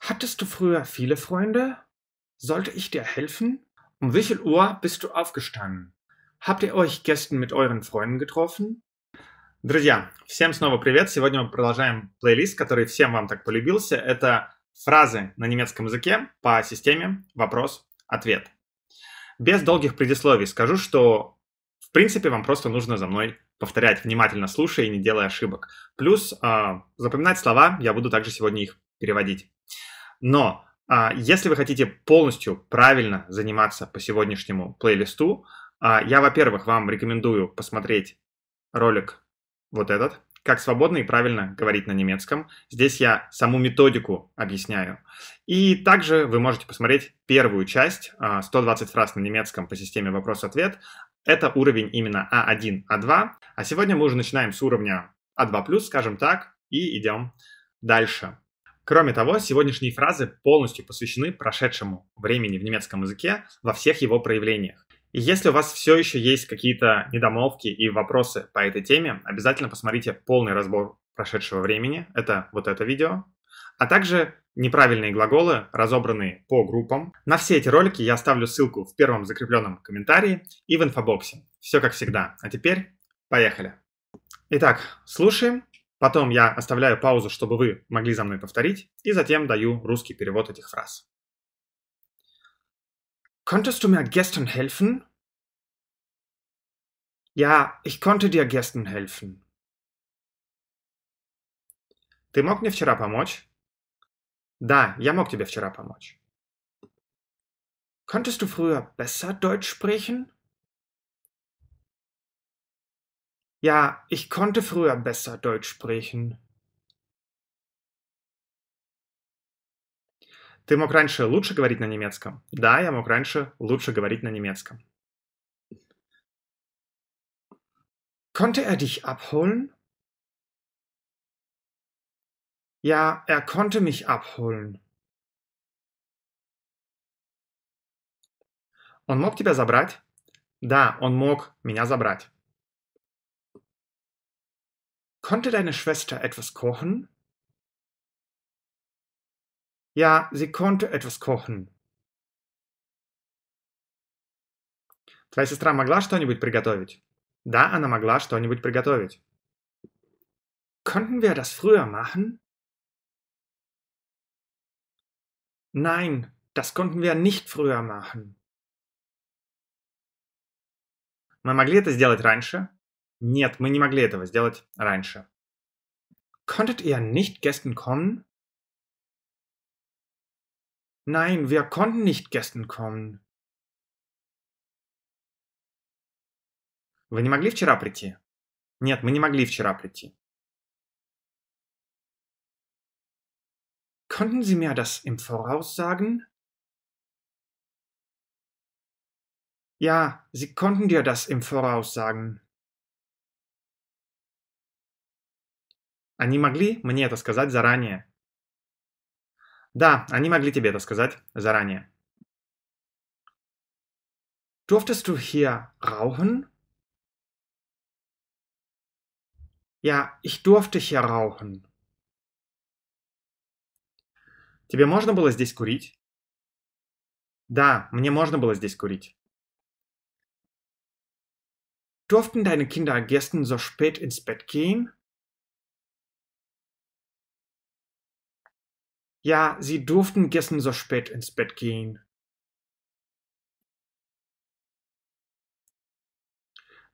Hattest du früher viele Freunde? Sollte ich dir helfen? Um wie viel Uhr bist du aufgestanden? Habt ihr euch gestern mit euren Freunden getroffen? Друзья, всем снова привет. Сегодня мы продолжаем плейлист, который всем вам так полюбился. Это фразы на немецком языке по системе вопрос-ответ. Без долгих предисловий скажу, что в принципе вам просто нужно за мной повторять, внимательно слушая и не делая ошибок. Плюс э, запоминать слова, я буду также сегодня их переводить. Но а, если вы хотите полностью правильно заниматься по сегодняшнему плейлисту, а, я, во-первых, вам рекомендую посмотреть ролик вот этот, как свободно и правильно говорить на немецком. Здесь я саму методику объясняю. И также вы можете посмотреть первую часть, а, 120 фраз на немецком по системе вопрос-ответ. Это уровень именно А1, А2. А сегодня мы уже начинаем с уровня А2+, скажем так, и идем дальше. Кроме того, сегодняшние фразы полностью посвящены прошедшему времени в немецком языке во всех его проявлениях. И если у вас все еще есть какие-то недомолвки и вопросы по этой теме, обязательно посмотрите полный разбор прошедшего времени, это вот это видео, а также неправильные глаголы, разобранные по группам. На все эти ролики я оставлю ссылку в первом закрепленном комментарии и в инфобоксе. Все как всегда. А теперь поехали. Итак, слушаем Потом я оставляю паузу, чтобы вы могли за мной повторить, и затем даю русский перевод этих фраз. Konntest du mir gestern helfen? Ja, ich konnte dir gestern helfen. Ты мог мне вчера помочь? Да, я мог тебе вчера помочь. Konntest du früher besser Deutsch sprechen? Ja, ich konnte früher besser Deutsch sprechen. Ты мог раньше лучше говорить на немецком? Да, я мог раньше лучше говорить на немецком. Konnte er dich abholen? Ja, er konnte mich abholen. Он мог тебя забрать? Да, он мог меня забрать. Konnte deine Schwester etwas kochen? Ja, sie konnte etwas kochen. Твоя сестра могла что-нибудь приготовить? Да, она могла что-нибудь приготовить. Konnten wir das früher machen? Nein, das konnten wir nicht früher machen. Мы могли это сделать раньше? Нет, мы не могли этого сделать раньше. Konntet ihr nicht gestern kommen? Nein, wir konnten nicht gestern kommen. Вы не могли вчера прийти? Нет, мы не могли вчера прийти. Konnten Sie mir das im Voraus sagen? Ja, Sie konnten dir das im Voraus sagen. Они могли мне это сказать заранее. Да, они могли тебе это сказать заранее. Durftest du hier rauchen? Ja, ich durfte hier rauchen. Тебе можно было здесь курить? Да, мне можно было здесь курить. Durften deine Kinder gestern so spät ins Bett gehen? Ja, sie durften gestern so spät ins Bett gehen.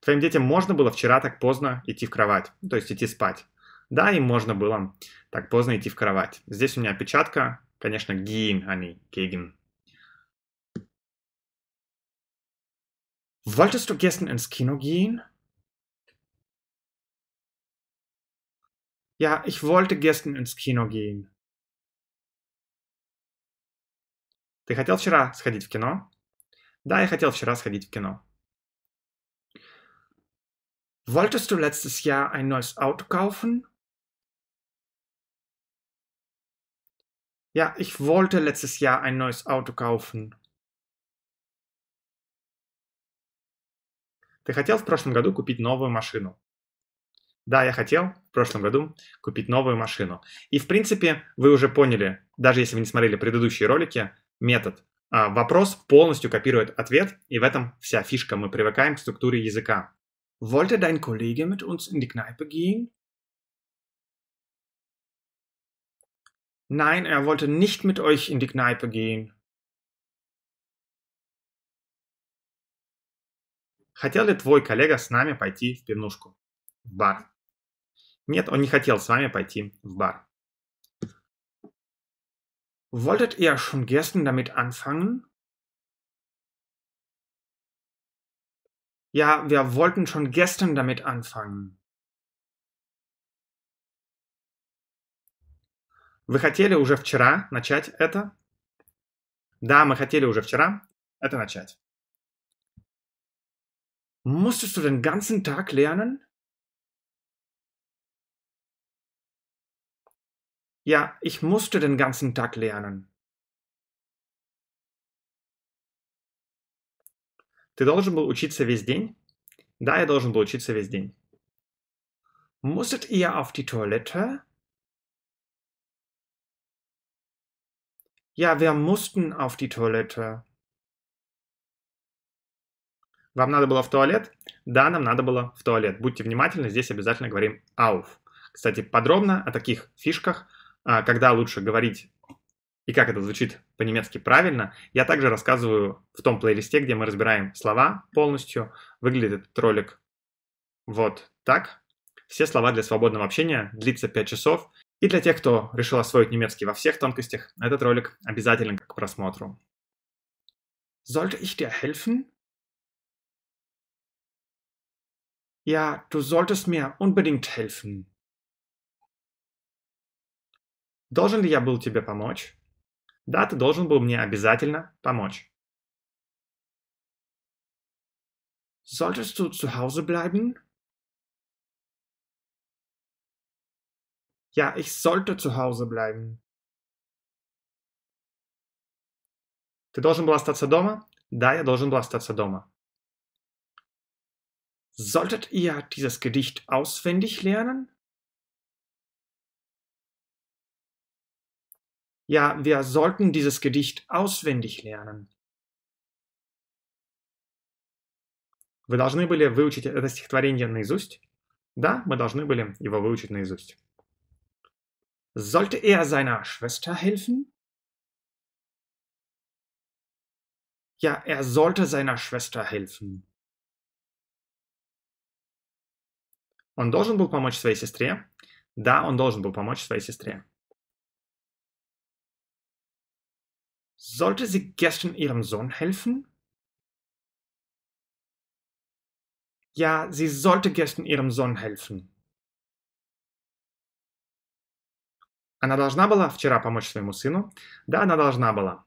Твоим детям можно было вчера так поздно идти в кровать, то есть идти спать. Да, им можно было так поздно идти в кровать. Здесь у меня опечатка, конечно, гейн, а не кеген. Wolltest du gestern ins Kino gehen? Ja, ich wollte gestern ins Kino gehen. Ты хотел вчера сходить в кино? Да, я хотел вчера сходить в кино. Wolltest du letztes Jahr ein neues Auto kaufen? Ja, ich wollte letztes Jahr ein neues Auto kaufen. Ты хотел в прошлом году купить новую машину? Да, я хотел в прошлом году купить новую машину. И, в принципе, вы уже поняли, даже если вы не смотрели предыдущие ролики, метод. А, вопрос полностью копирует ответ, и в этом вся фишка. Мы привыкаем к структуре языка. Wollte dein Kollege mit uns in die Kneipe gehen? Nein, er wollte nicht mit euch in die Kneipe gehen. Хотел ли твой коллега с нами пойти в пивнушку? В бар. Нет, он не хотел с вами пойти в бар. Wolltet ihr schon gestern damit anfangen? Ja, wir wollten schon gestern damit anfangen. Вы хотели уже вчера начать это? Да, мы хотели уже вчера это начать. Musstest du den ganzen Tag lernen? Ja, ich musste den ganzen Tag lernen. Ты должен был учиться весь день? Да, я должен был учиться весь день. Musstet ihr auf die Toilette? Ja, wir mussten auf die Toilette. Вам надо было в туалет? Да, нам надо было в туалет. Будьте внимательны, здесь обязательно говорим auf. Кстати, подробно о таких фишках а, когда лучше говорить и как это звучит по-немецки правильно, я также рассказываю в том плейлисте, где мы разбираем слова полностью. Выглядит этот ролик вот так. Все слова для свободного общения длится 5 часов. И для тех, кто решил освоить немецкий во всех тонкостях, этот ролик обязателен к просмотру. Sollte ich dir helfen? Ja, du solltest mir unbedingt helfen. Должен ли я был тебе помочь? Да, ты должен был мне обязательно помочь. Solltest du zu Hause bleiben? Ja, ich sollte zu Hause bleiben. Ты должен был остаться дома? Да, я должен был остаться дома. Solltet ihr dieses Gedicht auswendig lernen? Ja, wir sollten dieses Gedicht auswendig lernen. Вы должны были выучить это стихотворение наизусть? Да, мы должны были его выучить наизусть. Sollte er seiner Schwester helfen? Ja, er sollte seiner Schwester helfen. Он должен был помочь своей сестре? Да, он должен был помочь своей сестре. Sollte sie Gästen ihrem Sohn helfen? Ja, sie sollte Gästen ihrem Sohn helfen. Она должна была вчера помочь своему сыну? Да, она должна была.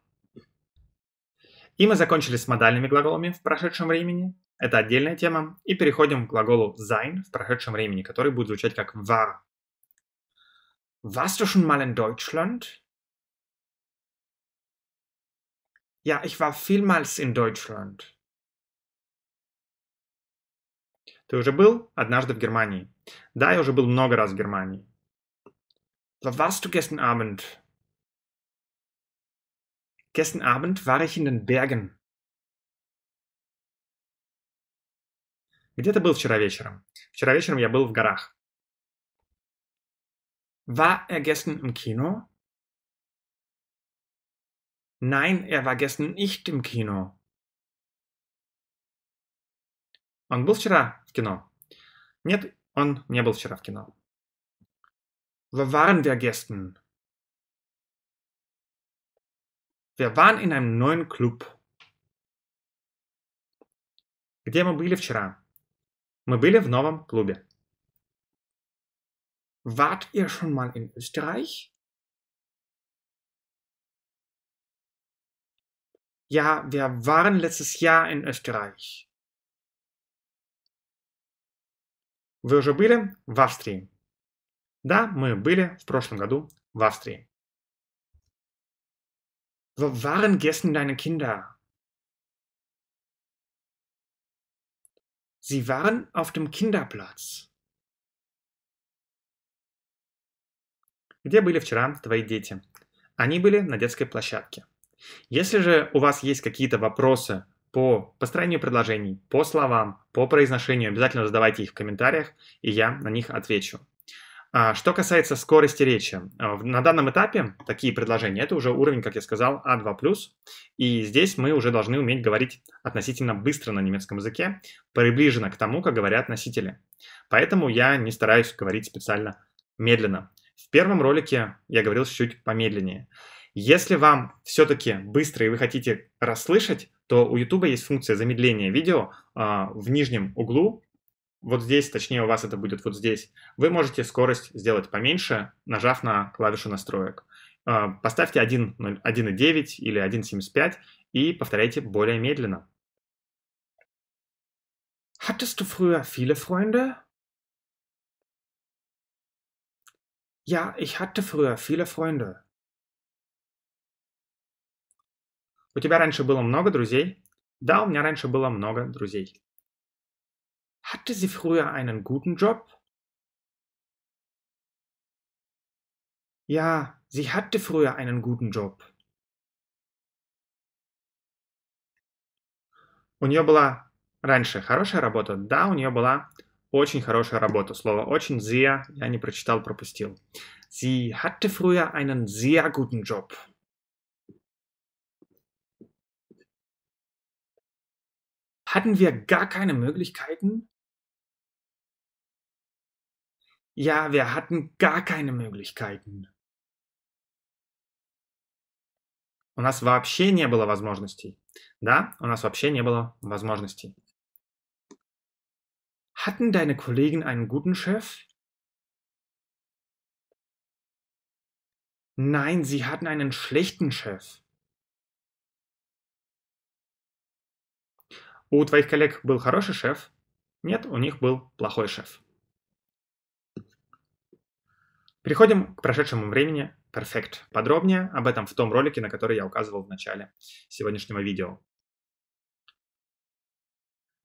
И мы закончили с модальными глаголами в прошедшем времени. Это отдельная тема. И переходим к глаголу sein в прошедшем времени, который будет звучать как war. Warst du schon mal in Deutschland? Ja, ich war vielmals in Deutschland. Ты уже был однажды в Германии? Да, я уже был много раз в Германии. Warst du gestern Abend? Gestern Abend war ich in den Bergen. Где ты был вчера вечером? Вчера вечером я был в горах. War er gestern im Kino? Nein, er war gestern nicht im Kino. Он был вчера в кино. Нет, он не был вчера в кино. Wo waren wir gestern? Wir waren in einem neuen Club. Где мы были вчера? Мы были в новом клубе. Wart ihr schon mal in Österreich? Ja, wir waren letztes Jahr in Österreich. Вы уже были в Австрии? Да, мы были в прошлом году в Австрии. Wo waren gestern deine Kinder? Sie waren auf dem Kinderplatz. Где были вчера твои дети? Они были на детской площадке. Если же у вас есть какие-то вопросы по построению предложений, по словам, по произношению, обязательно задавайте их в комментариях, и я на них отвечу. А, что касается скорости речи, э, на данном этапе такие предложения, это уже уровень, как я сказал, А2+, и здесь мы уже должны уметь говорить относительно быстро на немецком языке, приближенно к тому, как говорят носители. Поэтому я не стараюсь говорить специально медленно. В первом ролике я говорил чуть помедленнее. Если вам все-таки быстро и вы хотите расслышать, то у YouTube есть функция замедления видео а, в нижнем углу. Вот здесь, точнее у вас это будет вот здесь. Вы можете скорость сделать поменьше, нажав на клавишу настроек. А, поставьте 1.9 или 1.75 и повторяйте более медленно. Hattest du früher viele Freunde? Ja, ich hatte früher viele Freunde. У тебя раньше было много друзей? Да, у меня раньше было много друзей. Hatte sie früher einen guten Job? Ja, sie hatte früher einen guten Job. У нее была раньше хорошая работа? Да, у нее была очень хорошая работа. Слово очень sehr я не прочитал, пропустил. Sie hatte früher einen sehr guten Job. hatten wir gar keine Möglichkeiten? Ja, wir hatten gar keine Möglichkeiten. У нас вообще не было возможностей. Да, у нас вообще не было возможностей. Hatten deine Kollegen einen guten Chef? Nein, sie hatten einen schlechten Chef. У твоих коллег был хороший шеф? Нет, у них был плохой шеф. Переходим к прошедшему времени Perfect. Подробнее об этом в том ролике, на который я указывал в начале сегодняшнего видео.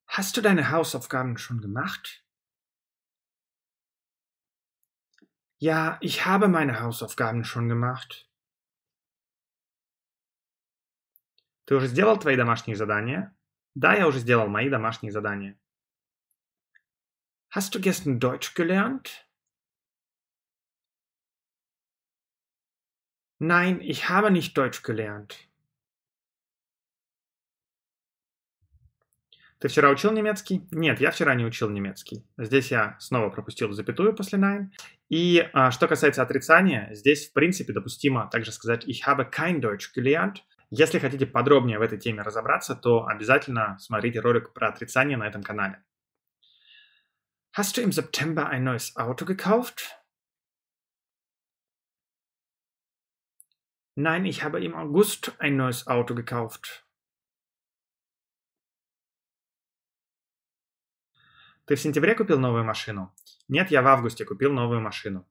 Hast du deine Hausaufgaben schon gemacht? Ja, ich habe meine Hausaufgaben schon gemacht. Ты уже сделал твои домашние задания? Да, я уже сделал мои домашние задания. Hast du gestern Deutsch gelernt? Nein, ich habe nicht Deutsch gelernt. Ты вчера учил немецкий? Нет, я вчера не учил немецкий. Здесь я снова пропустил запятую после nein. И а, что касается отрицания, здесь в принципе допустимо также сказать ich habe kein Deutsch gelernt, если хотите подробнее в этой теме разобраться, то обязательно смотрите ролик про отрицание на этом канале. Hast du im September ein neues Auto gekauft? Nein, ich habe im August ein neues Auto gekauft. Ты в сентябре купил новую машину? Нет, я в августе купил новую машину.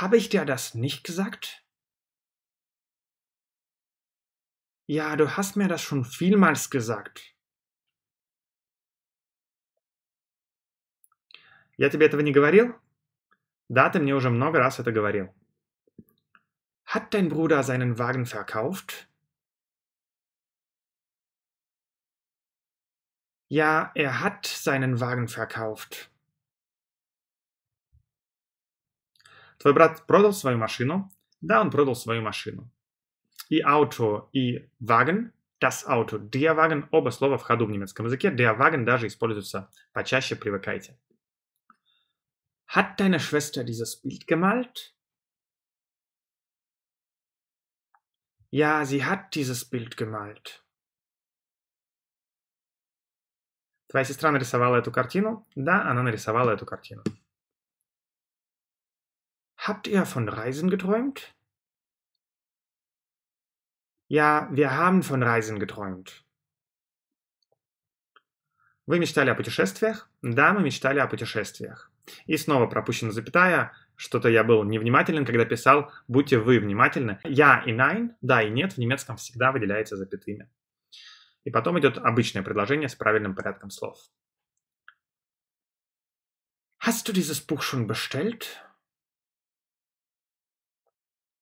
Habe ich dir das nicht gesagt? Ja, du hast mir das schon vielmals gesagt. Я тебе этого не говорил? Да, ты мне уже много раз это говорил. Hat dein Bruder seinen Wagen verkauft? Ja, er hat seinen Wagen verkauft. Твой брат продал свою машину? Да, он продал свою машину i auto и wagen, das Auto, der Wagen, оба слова в ходу в немецком языке, der Wagen даже используются почаще, привыкайте. Hat deine Schwester dieses Bild gemalt? Ja, sie hat dieses Bild gemalt. Твоя сестра нарисовала эту картину? Да, она нарисовала эту картину. Habt ihr von Reisen geträumt? Ja, wir haben von Reisen geträumt. Вы мечтали о путешествиях? Да, мы мечтали о путешествиях. И снова пропущена запятая. Что-то я был невнимателен, когда писал «Будьте вы внимательны». «Я» и «nein», «да» и «нет» в немецком всегда выделяются запятыми. И потом идет обычное предложение с правильным порядком слов. Hast du dieses Buch schon bestellt?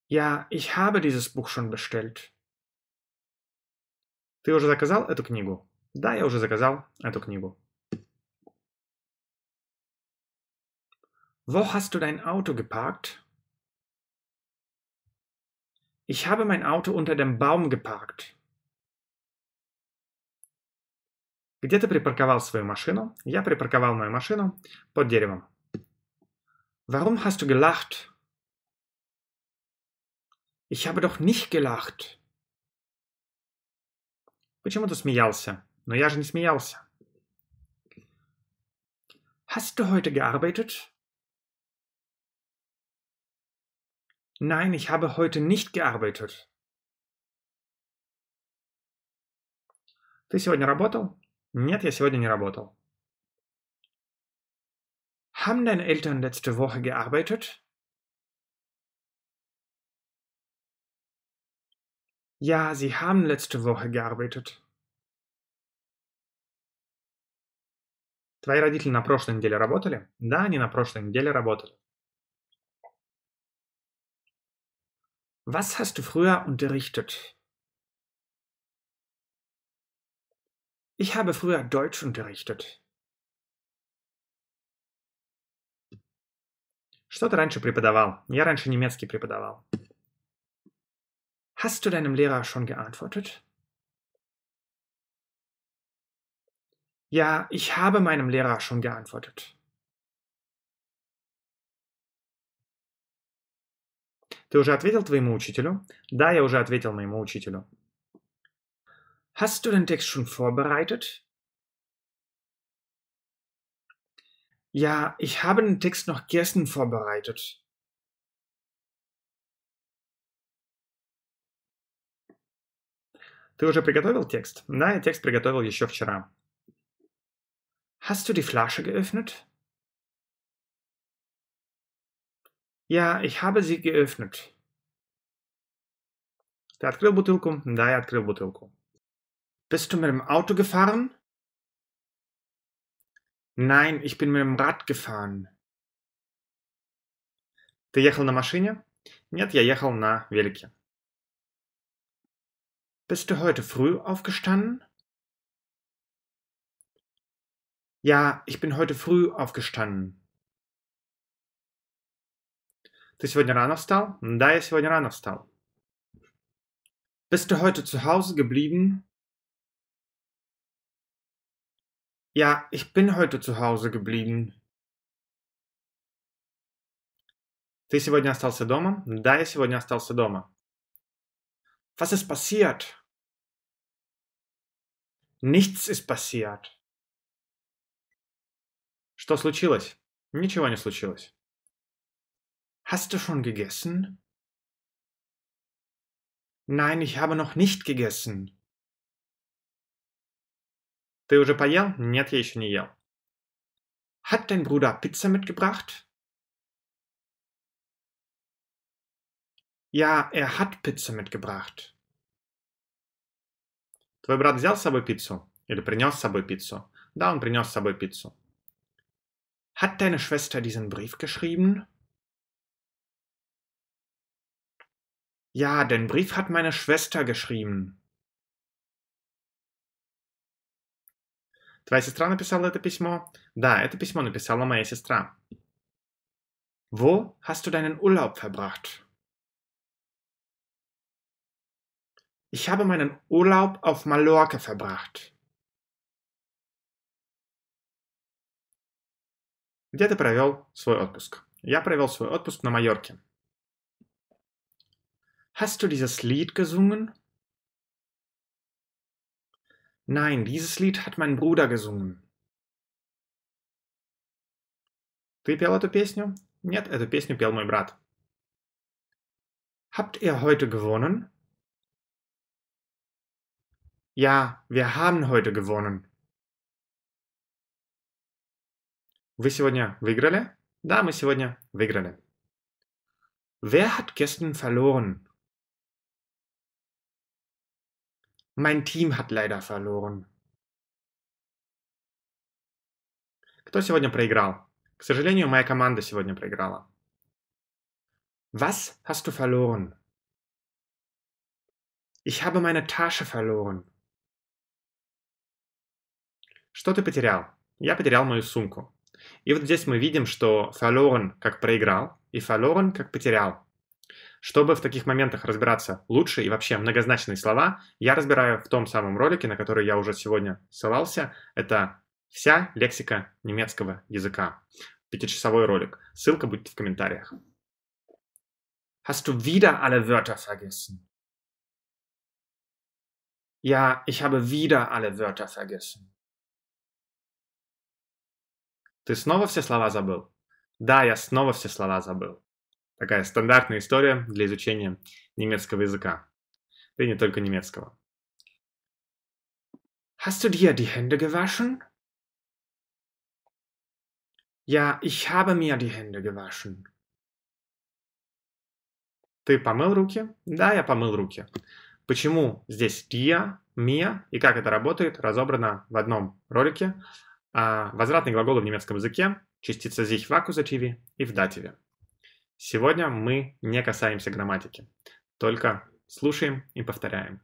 Ja, ich habe dieses Buch schon bestellt. Ты уже заказал эту книгу? Да, я уже заказал эту книгу. Wo hast du dein Auto geparkt? Ich habe mein Auto unter dem Baum geparkt. Где ты припарковал свою машину? Я припарковал мою машину под деревом. Warum hast du gelacht? Ich habe doch nicht gelacht. Почему ты смеялся? Но я же не смеялся. Hast du heute gearbeitet? Nein, ich habe heute nicht gearbeitet. Ты сегодня работал? Нет, я сегодня не работал. Haben deine Eltern letzte Woche gearbeitet? Ja, sie haben letzte Woche gearbeitet. Твои родители на прошлой неделе работали? Да, они на прошлой неделе работали. Was hast du früher unterrichtet? Ich habe früher Deutsch unterrichtet. Что ты раньше преподавал? Я раньше немецкий преподавал. Hast du deinem Lehrer schon geantwortet? Ja, ich habe meinem Lehrer schon geantwortet. Ты уже ответил твоему учителю? Да, я уже ответил моему учителю. Hast du den Text schon vorbereitet? Ja, ich habe den Text noch gestern vorbereitet. Ты уже приготовил текст? Да, я текст приготовил еще вчера. Hast du die Flasche geöffnet? Ja, ich habe sie geöffnet. Ты открыл бутылку? Да, я открыл бутылку. Bist du mit dem Auto gefahren? Nein, ich bin mit dem Rad gefahren. Ты ехал на машине? Нет, я ехал на велике. Bist du heute früh aufgestanden? Ja, ich bin heute früh aufgestanden. Ты сегодня рано встал? Да, я сегодня рано встал. Bist du heute zu Hause geblieben? Ja, ich bin heute zu Hause geblieben. Ты сегодня остался дома? Да, я сегодня остался дома. Was ist passiert? Nichts ist passiert. Что случилось? Ничего не случилось. Hast du schon gegessen? Nein, ich habe noch nicht gegessen. Ты уже поел? Нет, я еще не ел. Hat dein Bruder Pizza mitgebracht? Ja, er hat Pizza mitgebracht. Твой брат взял с собой пиццу? Или принес с собой пиццу? Да, он принес с собой пиццу. Hat deine Schwester diesen Brief geschrieben? Ja, den Brief hat meine Schwester geschrieben. Твоя сестра написала это письмо? Да, это письмо написала моя сестра. Wo hast du deinen Urlaub verbracht? Ich habe meinen Urlaub auf Mallorca verbracht. Где ты провел свой отпуск? Я провел свой отпуск на Майорке. Hast du dieses Lied gesungen? Nein, dieses Lied hat mein Bruder gesungen. Ты пел эту песню? Нет, эту песню пел мой брат. Habt ihr heute gewonnen? Ja, wir haben heute gewonnen. Вы сегодня выиграли? Да, мы сегодня выиграли. Wer hat gestern verloren? Mein Team hat leider verloren. Кто сегодня проиграл? К сожалению, моя команда сегодня проиграла. Was hast du verloren? Ich habe meine Tasche verloren. Что ты потерял? Я потерял мою сумку. И вот здесь мы видим, что verloren как проиграл и verloren как потерял. Чтобы в таких моментах разбираться лучше и вообще многозначные слова, я разбираю в том самом ролике, на который я уже сегодня ссылался. Это вся лексика немецкого языка. Пятичасовой ролик. Ссылка будет в комментариях. Hast du wieder alle Wörter vergessen? Ja, ich habe wieder alle Wörter vergessen. Ты снова все слова забыл? Да, я снова все слова забыл. Такая стандартная история для изучения немецкого языка. Да и не только немецкого. Hast du dir die Hände gewaschen? Ja, ich habe mir die Hände gewaschen. Ты помыл руки? Да, я помыл руки. Почему здесь dia, mia и как это работает, разобрано в одном ролике – а, Возвратные глаголы в немецком языке, частица sich в аккузативе и в дативе. Сегодня мы не касаемся грамматики, только слушаем и повторяем.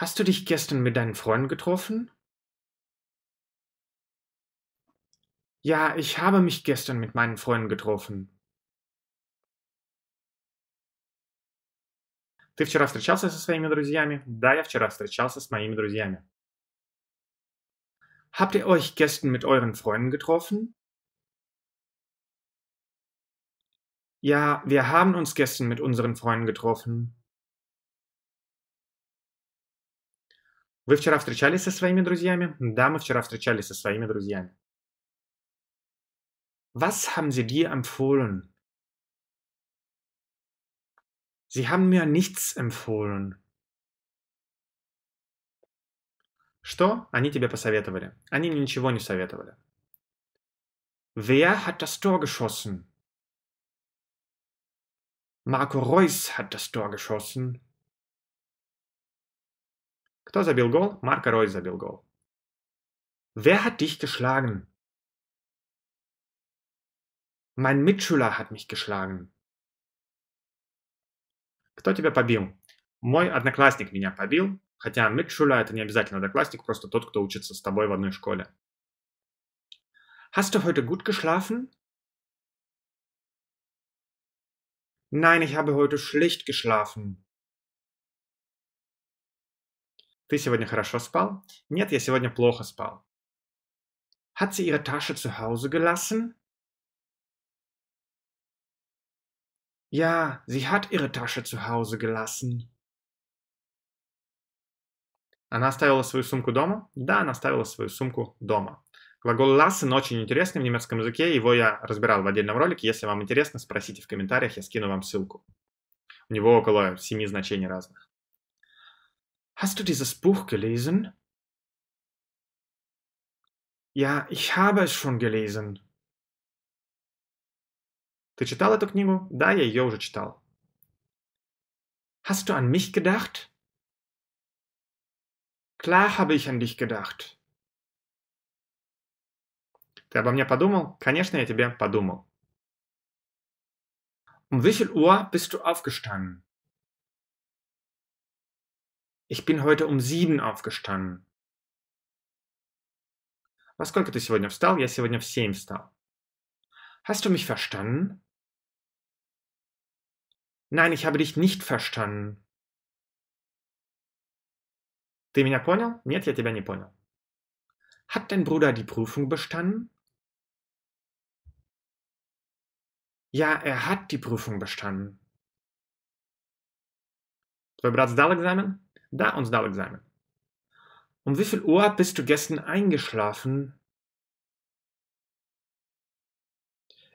Hast du dich gestern mit deinen Freunden getroffen? Ja, ich habe mich gestern mit meinen Freunden getroffen. Ты вчера встречался со своими друзьями? Да, я вчера встречался с моими друзьями. Habt ihr euch gestern mit euren Freunden getroffen? Ja, wir haben uns gestern mit unseren Freunden getroffen. Вы вчера встречались со своими друзьями? Да, мы вчера встречались со своими друзьями. Was haben sie dir empfohlen? Sie haben mir nichts empfohlen. Что они тебе посоветовали? Они мне ничего не советовали. Wer hat das Tor geschossen? Marco Reus hat das Tor geschossen. Кто забил гол? Марко Ройс забил гол. Wer hat dich geschlagen? Mein Mitschüler hat mich geschlagen. Кто тебя побил? Мой одноклассник меня побил. Хотя Митшуля — это не обязательно одноклассник, просто тот, кто учится с тобой в одной школе. Hast du heute gut geschlafen? Nein, ich habe heute schlecht geschlafen. Ты сегодня хорошо спал? Нет, я сегодня плохо спал. Hat sie ihre Tasche zu Hause gelassen? Ja, sie hat ihre Tasche zu Hause gelassen. Она оставила свою сумку дома? Да, она оставила свою сумку дома. Глагол lassen очень интересный в немецком языке, его я разбирал в отдельном ролике. Если вам интересно, спросите в комментариях, я скину вам ссылку. У него около семи значений разных. Hast du dieses Buch gelesen? Ja, ich habe es schon gelesen. Ты читал эту книгу? Да, я ее уже читал. Hast du an mich gedacht? Klar habe ich an dich gedacht. Ты обо мне подумал? Конечно, я тебе подумал. Um wie viel Uhr bist du aufgestanden? Ich bin heute um sieben aufgestanden. Во сколько ты сегодня встал? Я сегодня в семь встал. Hast du mich verstanden? Nein, ich habe dich nicht verstanden. Ты меня понял? Нет, я тебя не понял. Hat dein Bruder die Prüfung bestanden? Ja, er hat die Prüfung bestanden. Твой брат сдал экзамен? Да, он сдал экзамен. Um wie viel Uhr bist du gestern eingeschlafen?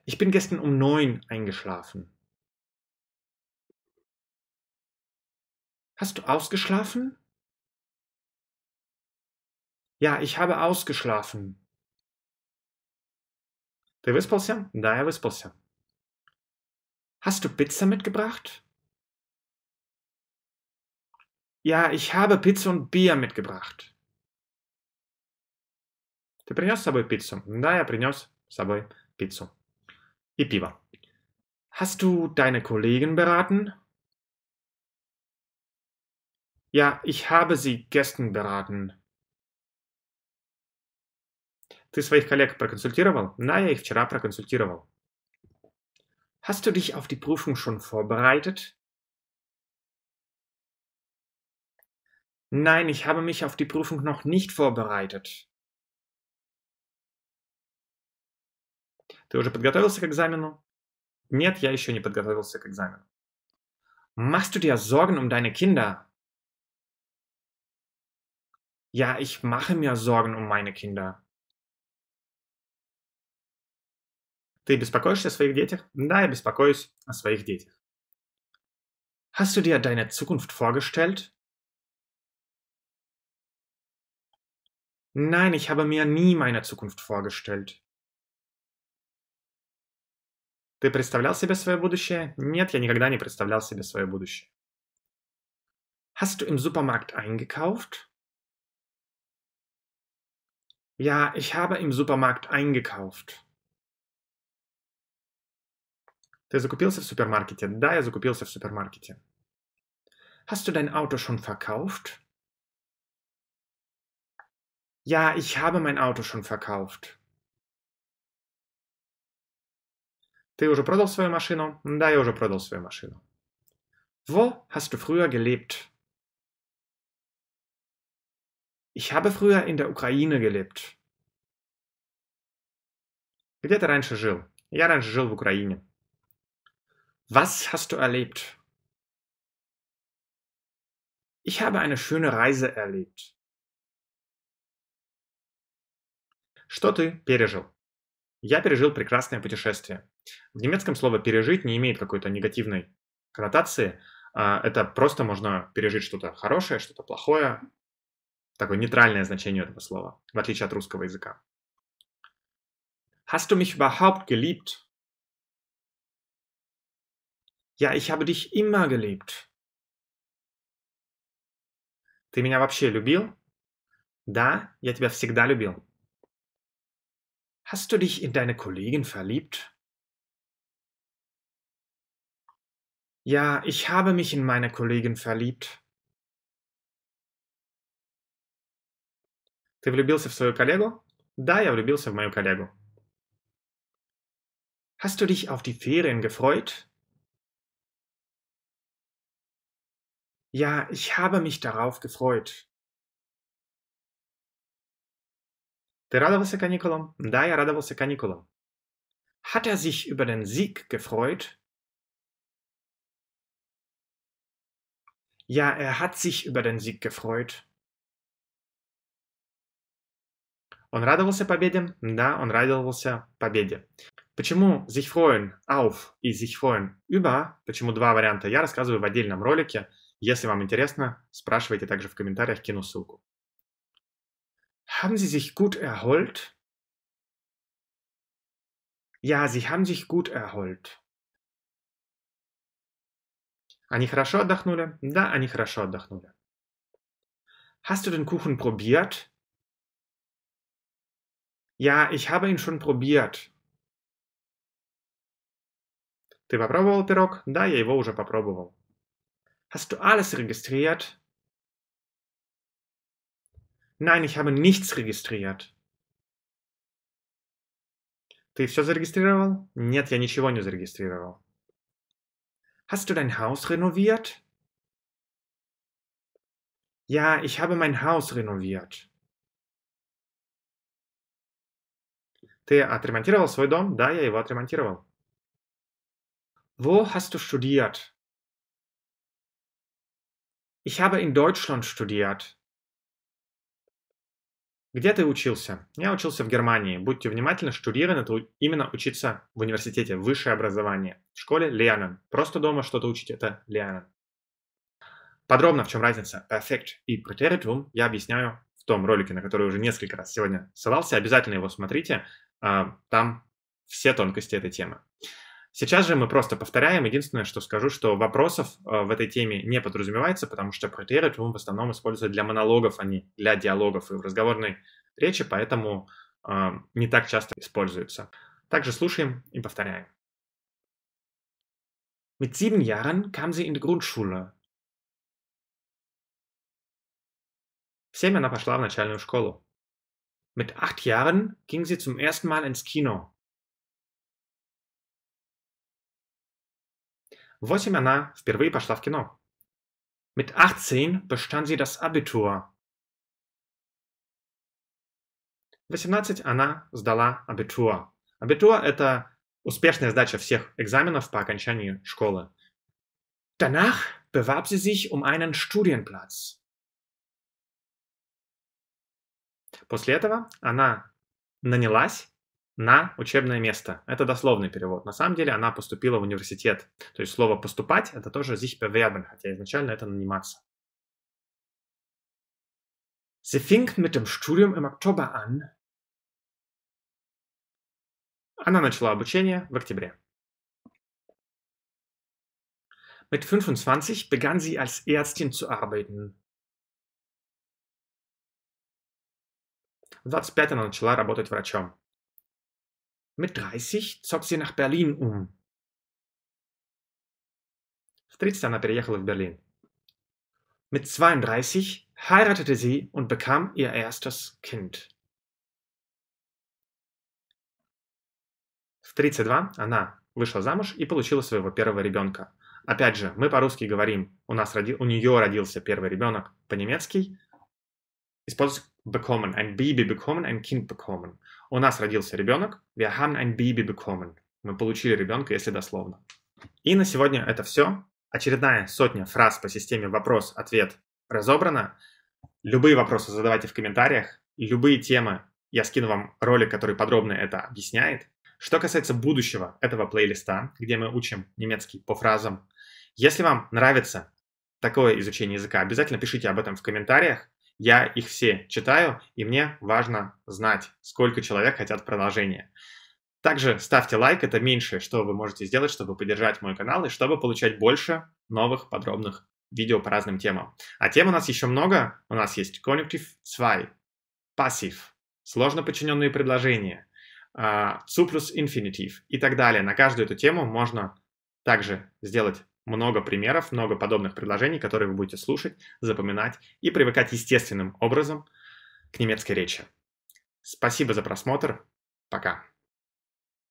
Ich bin gestern um neun eingeschlafen. Hast du ausgeschlafen? Ja, ich habe ausgeschlafen. Ты выспался? Да, я Hast du Pizza mitgebracht? Ja, ich habe Pizza und Bier mitgebracht. Ты принес с собой пиццу? Да, я принес с собой пиццу. И пиво. Hast du deine Kollegen beraten? Ja, ich habe sie gestern beraten. Ты своих коллег проконсультировал? На, я их вчера проконсультировал. Hast du dich auf die Prüfung schon vorbereitet? Nein, ich habe mich auf die Prüfung noch nicht vorbereitet. Ты уже подготовился к экзамену? Нет, я еще не подготовился к экзамену. Machst du dir Sorgen um deine Kinder? Ja, ich mache mir Sorgen um meine Kinder. Ты беспокоишься о своих детях? Да, я беспокоюсь о своих детях. Hast du dir deine Zukunft vorgestellt? Nein, ich habe mir nie meine Zukunft vorgestellt. Ты представлял себе свое будущее? Нет, я никогда не представлял себе свое будущее. Hast du im Supermarkt eingekauft? Ja, ich habe im Supermarkt eingekauft. Ты закупился в супермаркете? Да, я закупился в супермаркете. Hast du dein Auto schon verkauft? Ja, ich habe mein Auto schon verkauft. Ты уже продал свою машину? Да, я уже продал свою машину. Wo hast du früher gelebt? Ich habe früher in der Ukraine gelebt. Где ты раньше жил? Я раньше жил в Украине. Was hast du erlebt? Ich habe eine schöne Reise erlebt. Что ты пережил? Я пережил прекрасное путешествие. В немецком слово «пережить» не имеет какой-то негативной коннотации. А, это просто можно пережить что-то хорошее, что-то плохое. Такое нейтральное значение этого слова, в отличие от русского языка. Hast du mich überhaupt geliebt? Ja, ich habe dich immer geliebt. Ты меня вообще любил? Да, я тебя всегда любил. Hast du dich in deine Kollegin verliebt? Ja, ich habe mich in meine Kollegin verliebt. Ты влюбился в свою коллегу? Да, я влюбился в мою коллегу. Hast du dich auf die Ferien gefreut? Ja, ich habe mich darauf gefreut. Ты радовался каникулам? Да, я радовался каникулам. Hat er sich über den Sieg gefreut? Ja, er hat sich über den Sieg gefreut. Он радовался победе? Да, он радовался победе. Почему sich freuen auf и sich freuen über, почему два варианта, я рассказываю в отдельном ролике. Если вам интересно, спрашивайте также в комментариях, кину ссылку. Haben Sie sich gut erholt? Ja, Sie haben sich gut erholt. Они хорошо отдохнули? Да, они хорошо отдохнули. Hast du den Kuchen probiert? Ja, ich habe ihn schon probiert. Ты попробовал пирог? Да, я его уже попробовал. Hast du alles registriert? Nein, ich habe nichts registriert. Ты все зарегистрировал? Нет, я ничего не зарегистрировал. Hast du dein Haus renoviert? Ja, ich habe mein Haus renoviert. Ты отремонтировал свой дом? Да, я его отремонтировал. Wo hast du studiert? Ich habe in Deutschland studiert. Где ты учился? Я учился в Германии. Будьте внимательны, штудирован это именно учиться в университете, высшее образование. В школе lernen. Просто дома что-то учить, это lernen. Подробно в чем разница perfect и preteritum я объясняю в том ролике, на который уже несколько раз сегодня ссылался. Обязательно его смотрите. А, там все тонкости этой темы. Сейчас же мы просто повторяем. Единственное, что скажу, что вопросов э, в этой теме не подразумевается, потому что протерит в основном используется для монологов, а не для диалогов и в разговорной речи, поэтому э, не так часто используется. Также слушаем и повторяем. Mit sieben Jahren kam sie in die Grundschule. В семь она пошла в начальную школу. Mit acht Jahren ging sie zum ersten Mal ins Kino. в она впервые пошла в кино. Mit 18 bestand sie das Abitur. 18 она сдала Abitur. Abitur – это успешная сдача всех экзаменов по окончании школы. Danach bewarb sie sich um einen Studienplatz. После этого она нанялась на учебное место. Это дословный перевод. На самом деле она поступила в университет. То есть слово «поступать» — это тоже «sich bewerben», хотя изначально это «наниматься». Sie fing mit dem Studium im Oktober an. Она начала обучение в октябре. Mit 25 begann sie als Ärztin zu arbeiten. В 25 она начала работать врачом. Mit 30 zog sie nach Berlin um. В 30 она переехала в Берлин. Mit 32 heiratete sie und bekam ihr erstes Kind. В 32 она вышла замуж и получила своего первого ребенка. Опять же, мы по-русски говорим, у, нас роди... у нее родился первый ребенок, по-немецки использ bekommen, ein Baby bekommen, ein Kind bekommen. У нас родился ребенок. Wir haben ein Baby bekommen. Мы получили ребенка, если дословно. И на сегодня это все. Очередная сотня фраз по системе вопрос-ответ разобрана. Любые вопросы задавайте в комментариях. Любые темы. Я скину вам ролик, который подробно это объясняет. Что касается будущего этого плейлиста, где мы учим немецкий по фразам, если вам нравится такое изучение языка, обязательно пишите об этом в комментариях. Я их все читаю, и мне важно знать, сколько человек хотят продолжения. Также ставьте лайк, это меньшее, что вы можете сделать, чтобы поддержать мой канал и чтобы получать больше новых подробных видео по разным темам. А тем у нас еще много. У нас есть конъюнктив свай, пассив, сложно подчиненные предложения, цу а, плюс инфинитив и так далее. На каждую эту тему можно также сделать много примеров, много подобных предложений, которые вы будете слушать, запоминать и привыкать естественным образом к немецкой речи. Спасибо за просмотр. Пока.